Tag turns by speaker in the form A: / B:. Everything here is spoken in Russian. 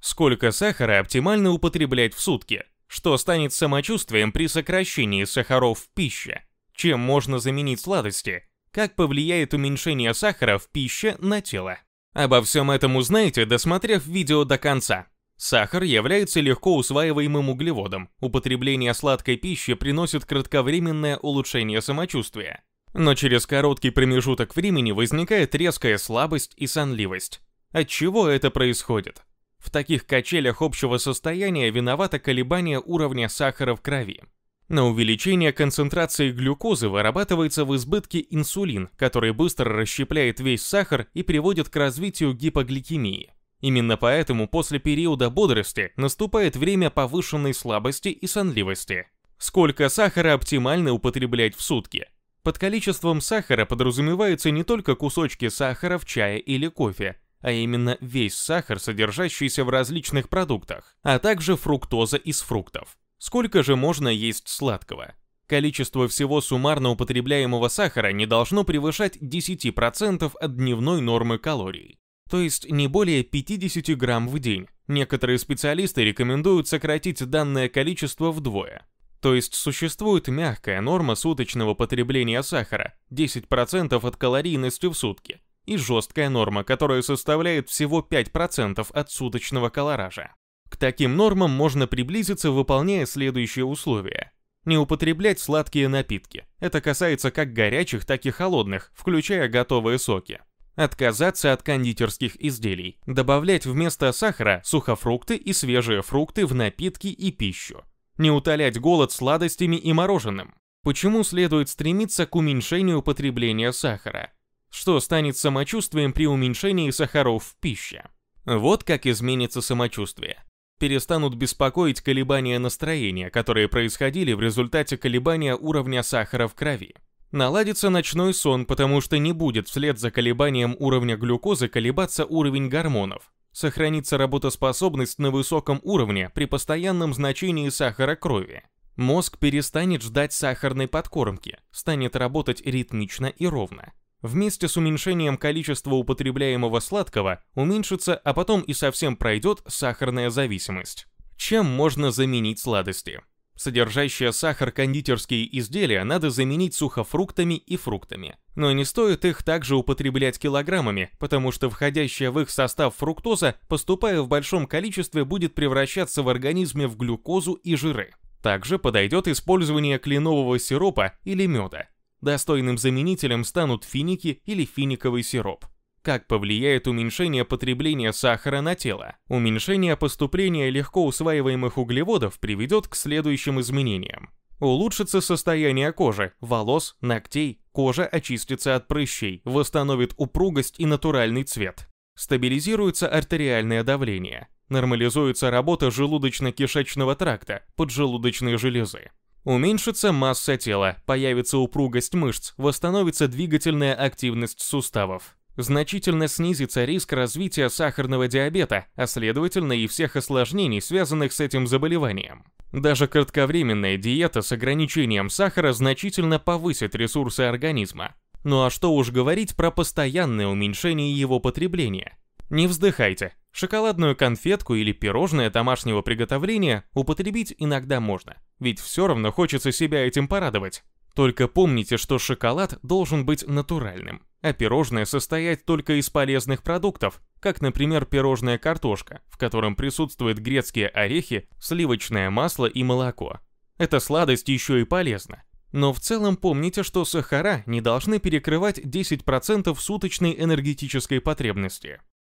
A: Сколько сахара оптимально употреблять в сутки? Что станет самочувствием при сокращении сахаров в пище? Чем можно заменить сладости? Как повлияет уменьшение сахара в пище на тело? Обо всем этом узнаете, досмотрев видео до конца. Сахар является легко усваиваемым углеводом. Употребление сладкой пищи приносит кратковременное улучшение самочувствия. Но через короткий промежуток времени возникает резкая слабость и сонливость. От чего это происходит? В таких качелях общего состояния виновато колебание уровня сахара в крови. На увеличение концентрации глюкозы вырабатывается в избытке инсулин, который быстро расщепляет весь сахар и приводит к развитию гипогликемии. Именно поэтому после периода бодрости наступает время повышенной слабости и сонливости. Сколько сахара оптимально употреблять в сутки? Под количеством сахара подразумеваются не только кусочки сахара в чае или кофе, а именно весь сахар, содержащийся в различных продуктах, а также фруктоза из фруктов. Сколько же можно есть сладкого? Количество всего суммарно употребляемого сахара не должно превышать 10% от дневной нормы калорий, то есть не более 50 грамм в день. Некоторые специалисты рекомендуют сократить данное количество вдвое. То есть существует мягкая норма суточного потребления сахара, 10% от калорийности в сутки, и жесткая норма, которая составляет всего 5% от суточного колоража. К таким нормам можно приблизиться, выполняя следующие условия. Не употреблять сладкие напитки. Это касается как горячих, так и холодных, включая готовые соки. Отказаться от кондитерских изделий. Добавлять вместо сахара сухофрукты и свежие фрукты в напитки и пищу не утолять голод сладостями и мороженым? Почему следует стремиться к уменьшению потребления сахара? Что станет самочувствием при уменьшении сахаров в пище? Вот как изменится самочувствие. Перестанут беспокоить колебания настроения, которые происходили в результате колебания уровня сахара в крови. Наладится ночной сон, потому что не будет вслед за колебанием уровня глюкозы колебаться уровень гормонов, Сохранится работоспособность на высоком уровне при постоянном значении сахара крови. Мозг перестанет ждать сахарной подкормки, станет работать ритмично и ровно. Вместе с уменьшением количества употребляемого сладкого уменьшится, а потом и совсем пройдет сахарная зависимость. Чем можно заменить сладости? Содержащие сахар кондитерские изделия надо заменить сухофруктами и фруктами но не стоит их также употреблять килограммами, потому что входящая в их состав фруктоза, поступая в большом количестве, будет превращаться в организме в глюкозу и жиры. Также подойдет использование кленового сиропа или меда. Достойным заменителем станут финики или финиковый сироп. Как повлияет уменьшение потребления сахара на тело? Уменьшение поступления легко усваиваемых углеводов приведет к следующим изменениям. Улучшится состояние кожи, волос, ногтей, кожа очистится от прыщей, восстановит упругость и натуральный цвет. Стабилизируется артериальное давление. Нормализуется работа желудочно-кишечного тракта, поджелудочной железы. Уменьшится масса тела, появится упругость мышц, восстановится двигательная активность суставов. Значительно снизится риск развития сахарного диабета, а следовательно и всех осложнений, связанных с этим заболеванием. Даже кратковременная диета с ограничением сахара значительно повысит ресурсы организма. Ну а что уж говорить про постоянное уменьшение его потребления. Не вздыхайте. Шоколадную конфетку или пирожное домашнего приготовления употребить иногда можно, ведь все равно хочется себя этим порадовать. Только помните, что шоколад должен быть натуральным, а пирожное состоять только из полезных продуктов, как, например, пирожная картошка, в котором присутствуют грецкие орехи, сливочное масло и молоко. Эта сладость еще и полезна. Но в целом помните, что сахара не должны перекрывать 10% суточной энергетической потребности.